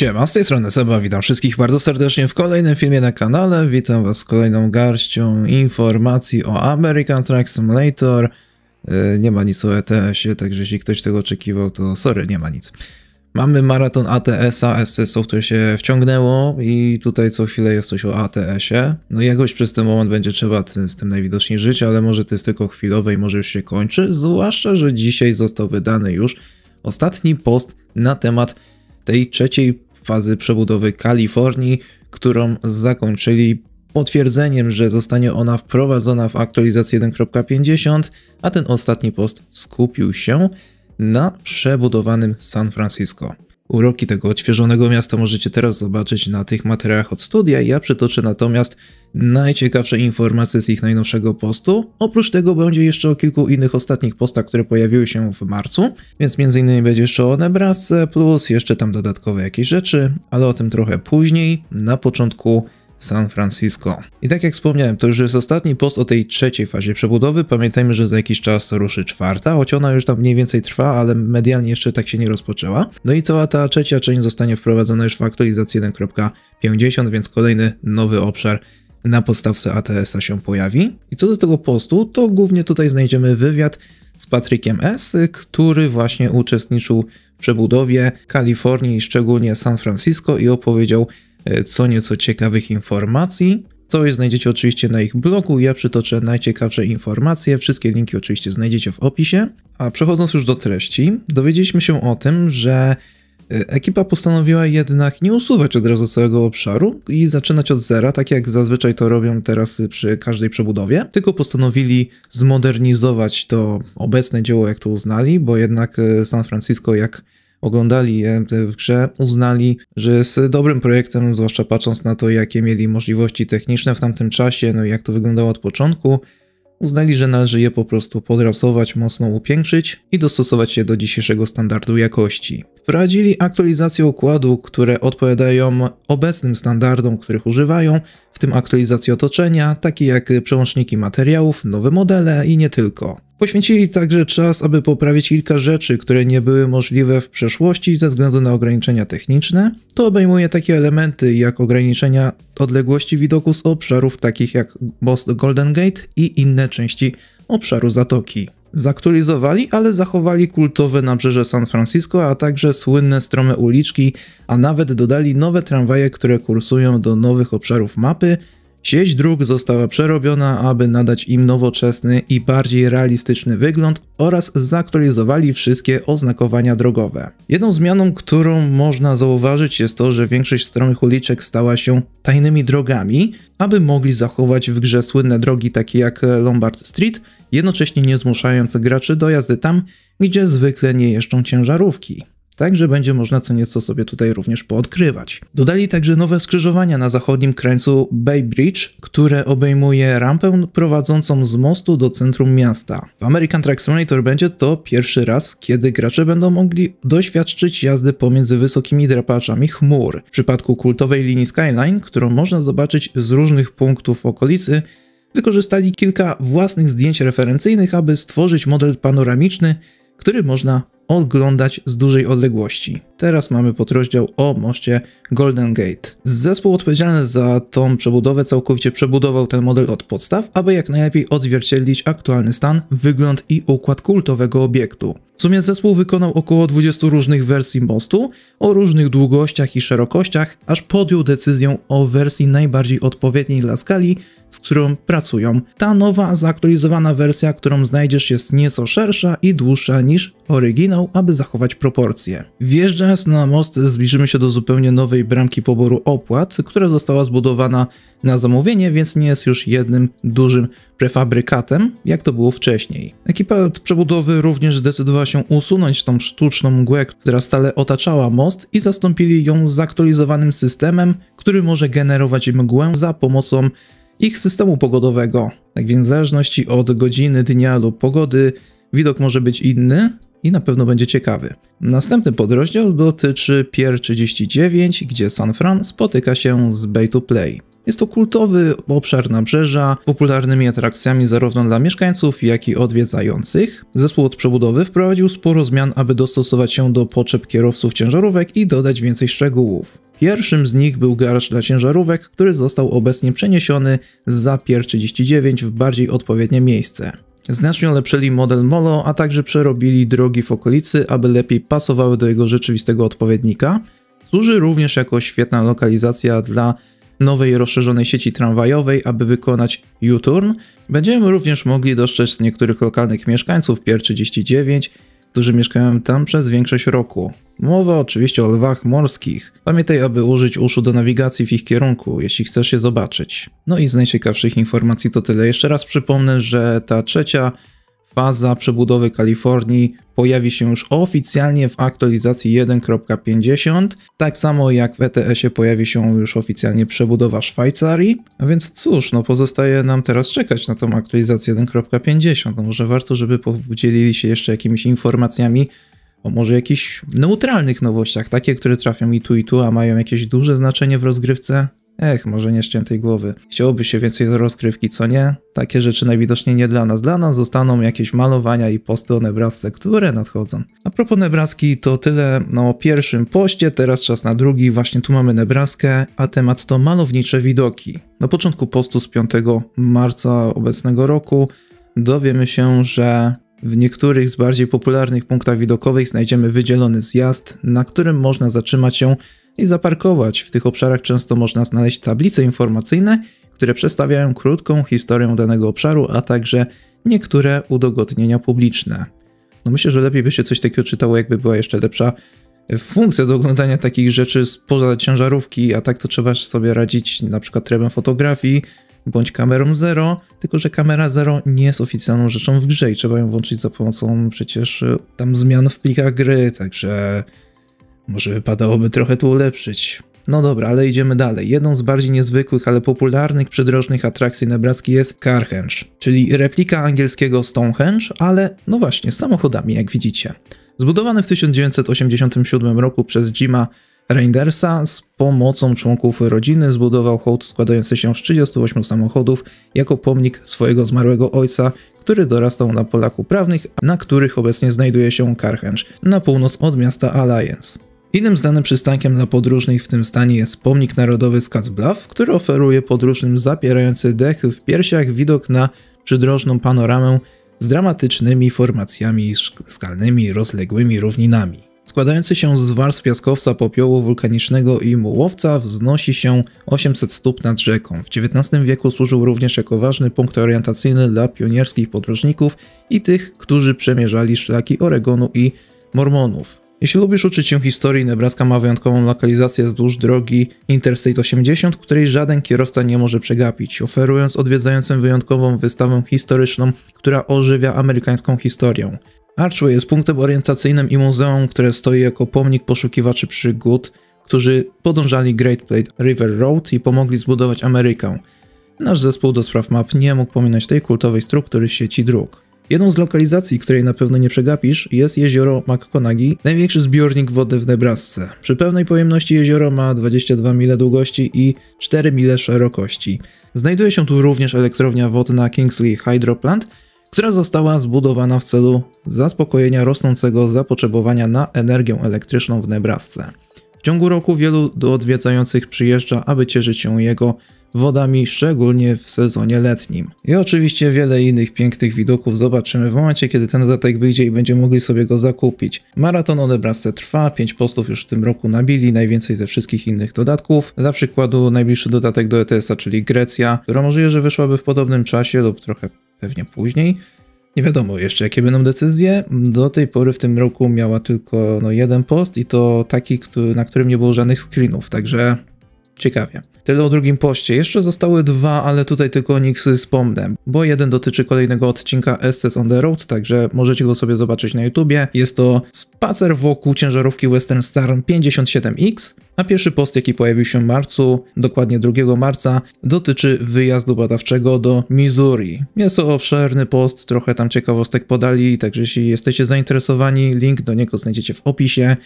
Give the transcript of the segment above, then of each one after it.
Siema, z tej strony Seba, witam wszystkich bardzo serdecznie w kolejnym filmie na kanale. Witam was z kolejną garścią informacji o American Track Simulator. Y, nie ma nic o ETS-ie, także jeśli ktoś tego oczekiwał, to sorry, nie ma nic. Mamy maraton ATS-a, SC-ów, które się wciągnęło i tutaj co chwilę jest coś o ATS-ie. No jakoś przez ten moment będzie trzeba z tym najwidoczniej żyć, ale może to jest tylko chwilowe i może już się kończy, zwłaszcza, że dzisiaj został wydany już ostatni post na temat tej trzeciej fazy przebudowy Kalifornii, którą zakończyli potwierdzeniem, że zostanie ona wprowadzona w aktualizację 1.50, a ten ostatni post skupił się na przebudowanym San Francisco. Uroki tego odświeżonego miasta możecie teraz zobaczyć na tych materiałach od studia. Ja przytoczę natomiast najciekawsze informacje z ich najnowszego postu. Oprócz tego będzie jeszcze o kilku innych ostatnich postach, które pojawiły się w marcu, więc m.in. będzie jeszcze o Nebrasce, plus jeszcze tam dodatkowe jakieś rzeczy, ale o tym trochę później. Na początku San Francisco. I tak jak wspomniałem, to już jest ostatni post o tej trzeciej fazie przebudowy. Pamiętajmy, że za jakiś czas ruszy czwarta, choć ona już tam mniej więcej trwa, ale medialnie jeszcze tak się nie rozpoczęła. No i cała ta trzecia część zostanie wprowadzona już w aktualizacji 1.50, więc kolejny nowy obszar na podstawce ATS-a się pojawi. I co do tego postu, to głównie tutaj znajdziemy wywiad z Patrykiem S., który właśnie uczestniczył w przebudowie Kalifornii, szczególnie San Francisco i opowiedział E, co nieco ciekawych informacji. je znajdziecie oczywiście na ich blogu, ja przytoczę najciekawsze informacje, wszystkie linki oczywiście znajdziecie w opisie. A przechodząc już do treści, dowiedzieliśmy się o tym, że e, ekipa postanowiła jednak nie usuwać od razu całego obszaru i zaczynać od zera, tak jak zazwyczaj to robią teraz przy każdej przebudowie, tylko postanowili zmodernizować to obecne dzieło, jak to uznali, bo jednak e, San Francisco, jak oglądali je w grze, uznali, że jest dobrym projektem, zwłaszcza patrząc na to, jakie mieli możliwości techniczne w tamtym czasie, no i jak to wyglądało od początku, uznali, że należy je po prostu podrasować, mocno upiększyć i dostosować się do dzisiejszego standardu jakości. Wprowadzili aktualizacje układu, które odpowiadają obecnym standardom, których używają, w tym aktualizacje otoczenia, takie jak przełączniki materiałów, nowe modele i nie tylko. Poświęcili także czas, aby poprawić kilka rzeczy, które nie były możliwe w przeszłości ze względu na ograniczenia techniczne. To obejmuje takie elementy jak ograniczenia odległości widoku z obszarów takich jak most Golden Gate i inne części obszaru zatoki. Zaktualizowali, ale zachowali kultowe nabrzeże San Francisco, a także słynne strome uliczki, a nawet dodali nowe tramwaje, które kursują do nowych obszarów mapy, Sieć dróg została przerobiona, aby nadać im nowoczesny i bardziej realistyczny wygląd oraz zaktualizowali wszystkie oznakowania drogowe. Jedną zmianą, którą można zauważyć jest to, że większość stromych uliczek stała się tajnymi drogami, aby mogli zachować w grze słynne drogi takie jak Lombard Street, jednocześnie nie zmuszając graczy do jazdy tam, gdzie zwykle nie jeżdżą ciężarówki. Także będzie można co nieco sobie tutaj również poodkrywać. Dodali także nowe skrzyżowania na zachodnim krańcu Bay Bridge, które obejmuje rampę prowadzącą z mostu do centrum miasta. W American Track Simulator będzie to pierwszy raz, kiedy gracze będą mogli doświadczyć jazdy pomiędzy wysokimi drapaczami chmur. W przypadku kultowej linii Skyline, którą można zobaczyć z różnych punktów okolicy, wykorzystali kilka własnych zdjęć referencyjnych, aby stworzyć model panoramiczny, który można oglądać z dużej odległości. Teraz mamy podrozdział o moście Golden Gate. Zespół odpowiedzialny za tą przebudowę całkowicie przebudował ten model od podstaw, aby jak najlepiej odzwierciedlić aktualny stan, wygląd i układ kultowego obiektu. W sumie zespół wykonał około 20 różnych wersji mostu o różnych długościach i szerokościach, aż podjął decyzję o wersji najbardziej odpowiedniej dla skali, z którą pracują. Ta nowa, zaktualizowana wersja, którą znajdziesz jest nieco szersza i dłuższa niż oryginał, aby zachować proporcje. Wjeżdżając na most zbliżymy się do zupełnie nowej bramki poboru opłat, która została zbudowana na zamówienie, więc nie jest już jednym dużym prefabrykatem, jak to było wcześniej. Ekipa przebudowy również zdecydowała się usunąć tą sztuczną mgłę, która stale otaczała most i zastąpili ją zaktualizowanym systemem, który może generować mgłę za pomocą ich systemu pogodowego. Tak więc w zależności od godziny, dnia lub pogody widok może być inny i na pewno będzie ciekawy. Następny podrozdział dotyczy Pier 39, gdzie San Fran spotyka się z Bay to Play. Jest to kultowy obszar nabrzeża, popularnymi atrakcjami zarówno dla mieszkańców, jak i odwiedzających. Zespół od przebudowy wprowadził sporo zmian, aby dostosować się do potrzeb kierowców ciężarówek i dodać więcej szczegółów. Pierwszym z nich był garaż dla ciężarówek, który został obecnie przeniesiony za Pier 39 w bardziej odpowiednie miejsce. Znacznie ulepszyli model Molo, a także przerobili drogi w okolicy, aby lepiej pasowały do jego rzeczywistego odpowiednika. Służy również jako świetna lokalizacja dla nowej rozszerzonej sieci tramwajowej, aby wykonać U-turn, będziemy również mogli dostrzec niektórych lokalnych mieszkańców Pier 39, którzy mieszkają tam przez większość roku. Mowa oczywiście o lwach morskich. Pamiętaj, aby użyć uszu do nawigacji w ich kierunku, jeśli chcesz je zobaczyć. No i z najciekawszych informacji to tyle. Jeszcze raz przypomnę, że ta trzecia faza przebudowy Kalifornii pojawi się już oficjalnie w aktualizacji 1.50, tak samo jak w ETS-ie pojawi się już oficjalnie przebudowa Szwajcarii, a więc cóż, no pozostaje nam teraz czekać na tą aktualizację 1.50, no może warto, żeby podzielili się jeszcze jakimiś informacjami o może jakichś neutralnych nowościach, takie, które trafią i tu i tu, a mają jakieś duże znaczenie w rozgrywce, Ech, może nie ściętej głowy. Chciałoby się więcej rozkrywki, co nie? Takie rzeczy najwidoczniej nie dla nas. Dla nas zostaną jakieś malowania i posty o Nebrasce, które nadchodzą. A propos Nebraski, to tyle no, o pierwszym poście, teraz czas na drugi. Właśnie tu mamy Nebraskę, a temat to malownicze widoki. Na początku postu z 5 marca obecnego roku dowiemy się, że w niektórych z bardziej popularnych punktach widokowych znajdziemy wydzielony zjazd, na którym można zatrzymać się i zaparkować. W tych obszarach często można znaleźć tablice informacyjne, które przedstawiają krótką historię danego obszaru, a także niektóre udogodnienia publiczne. No myślę, że lepiej by się coś takiego czytało, jakby była jeszcze lepsza e, funkcja do oglądania takich rzeczy spoza ciężarówki, a tak to trzeba sobie radzić na przykład trybem fotografii bądź kamerą zero, tylko że kamera zero nie jest oficjalną rzeczą w grze i trzeba ją włączyć za pomocą przecież e, tam zmian w plikach gry, także może wypadałoby trochę tu ulepszyć. No dobra, ale idziemy dalej. Jedną z bardziej niezwykłych, ale popularnych przydrożnych atrakcji nebraski jest Carhenge, czyli replika angielskiego Stonehenge, ale no właśnie, z samochodami, jak widzicie. Zbudowany w 1987 roku przez Jima Reindersa z pomocą członków rodziny zbudował hołd składający się z 38 samochodów jako pomnik swojego zmarłego ojca, który dorastał na polach uprawnych, na których obecnie znajduje się Carhenge, na północ od miasta Alliance. Innym znanym przystankiem dla podróżnych w tym stanie jest pomnik narodowy z Kacblaw, który oferuje podróżnym zapierający dechy w piersiach widok na przydrożną panoramę z dramatycznymi formacjami skalnymi, rozległymi równinami. Składający się z warstw piaskowca, popiołu wulkanicznego i mułowca wznosi się 800 stóp nad rzeką. W XIX wieku służył również jako ważny punkt orientacyjny dla pionierskich podróżników i tych, którzy przemierzali szlaki Oregonu i Mormonów. Jeśli lubisz uczyć się historii, Nebraska ma wyjątkową lokalizację wzdłuż drogi Interstate 80, której żaden kierowca nie może przegapić, oferując odwiedzającym wyjątkową wystawę historyczną, która ożywia amerykańską historię. Archway jest punktem orientacyjnym i muzeum, które stoi jako pomnik poszukiwaczy przygód, którzy podążali Great Plate River Road i pomogli zbudować Amerykę. Nasz zespół do spraw map nie mógł pominąć tej kultowej struktury sieci dróg. Jedną z lokalizacji, której na pewno nie przegapisz, jest jezioro McConaughey, największy zbiornik wody w Nebrasce. Przy pełnej pojemności jezioro ma 22 mile długości i 4 mile szerokości. Znajduje się tu również elektrownia wodna Kingsley Hydroplant, która została zbudowana w celu zaspokojenia rosnącego zapotrzebowania na energię elektryczną w Nebrasce. W ciągu roku wielu do odwiedzających przyjeżdża, aby cieszyć się jego wodami, szczególnie w sezonie letnim. I oczywiście wiele innych pięknych widoków zobaczymy w momencie, kiedy ten dodatek wyjdzie i będziemy mogli sobie go zakupić. Maraton o Nebrasce trwa, 5 postów już w tym roku nabili, najwięcej ze wszystkich innych dodatków. Dla przykładu najbliższy dodatek do ETS-a, czyli Grecja, która może że wyszłaby w podobnym czasie lub trochę pewnie później. Nie wiadomo jeszcze jakie będą decyzje. Do tej pory w tym roku miała tylko no, jeden post i to taki, który, na którym nie było żadnych screenów, także Ciekawie. Tyle o drugim poście. Jeszcze zostały dwa, ale tutaj tylko o nich wspomnę, bo jeden dotyczy kolejnego odcinka Estes on the Road, także możecie go sobie zobaczyć na YouTubie. Jest to spacer wokół ciężarówki Western Star 57X, a pierwszy post, jaki pojawił się w marcu, dokładnie 2 marca, dotyczy wyjazdu badawczego do Missouri. Jest to obszerny post, trochę tam ciekawostek podali, także jeśli jesteście zainteresowani, link do niego znajdziecie w opisie.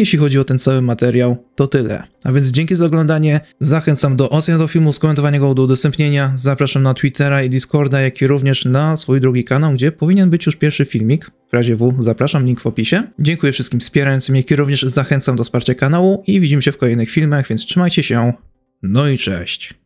Jeśli chodzi o ten cały materiał, to tyle. A więc dzięki za oglądanie, zachęcam do oceny do filmu, skomentowania go, do udostępnienia, zapraszam na Twittera i Discorda, jak i również na swój drugi kanał, gdzie powinien być już pierwszy filmik. W razie W zapraszam, link w opisie. Dziękuję wszystkim wspierającym, jak i również zachęcam do wsparcia kanału i widzimy się w kolejnych filmach, więc trzymajcie się, no i cześć.